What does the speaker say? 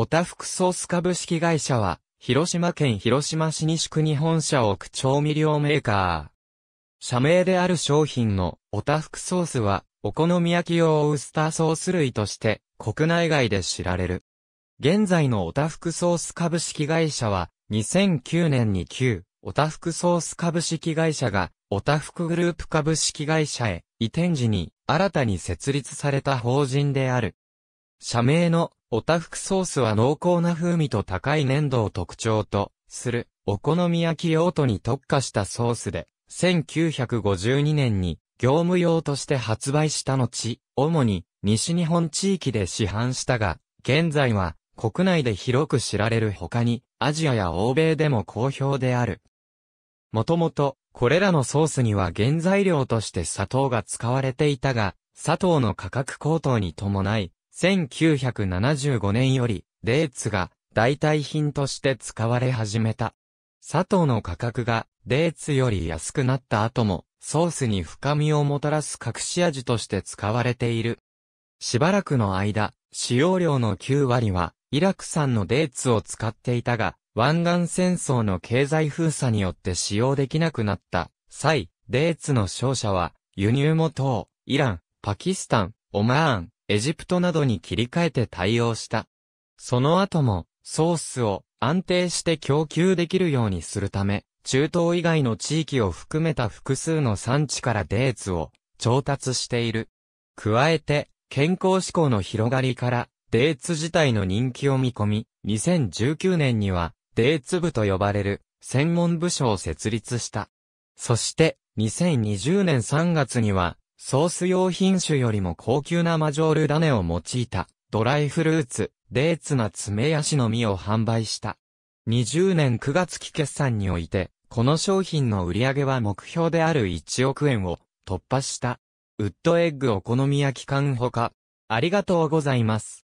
オタフクソース株式会社は、広島県広島市西区に本社を置く調味料メーカー。社名である商品のオタフクソースは、お好み焼き用オスターソース類として、国内外で知られる。現在のオタフクソース株式会社は、2009年に旧、オタフクソース株式会社が、オタフクグループ株式会社へ移転時に新たに設立された法人である。社名のおたふくソースは濃厚な風味と高い粘度を特徴とする、お好み焼き用途に特化したソースで、1952年に業務用として発売した後、主に西日本地域で市販したが、現在は国内で広く知られる他に、アジアや欧米でも好評である。もともと、これらのソースには原材料として砂糖が使われていたが、砂糖の価格高騰に伴い、1975年より、デーツが代替品として使われ始めた。砂糖の価格がデーツより安くなった後も、ソースに深みをもたらす隠し味として使われている。しばらくの間、使用量の9割は、イラク産のデーツを使っていたが、湾岸戦争の経済封鎖によって使用できなくなった際、デーツの勝者は、輸入元を、イラン、パキスタン、オマーン、エジプトなどに切り替えて対応した。その後も、ソースを安定して供給できるようにするため、中東以外の地域を含めた複数の産地からデーツを調達している。加えて、健康志向の広がりから、デーツ自体の人気を見込み、2019年には、デーツ部と呼ばれる、専門部署を設立した。そして、2020年3月には、ソース用品種よりも高級なマジョール種を用いた、ドライフルーツ、デーツな爪やしの実を販売した。20年9月期決算において、この商品の売り上げは目標である1億円を突破した。ウッドエッグお好み焼き缶ほか、ありがとうございます。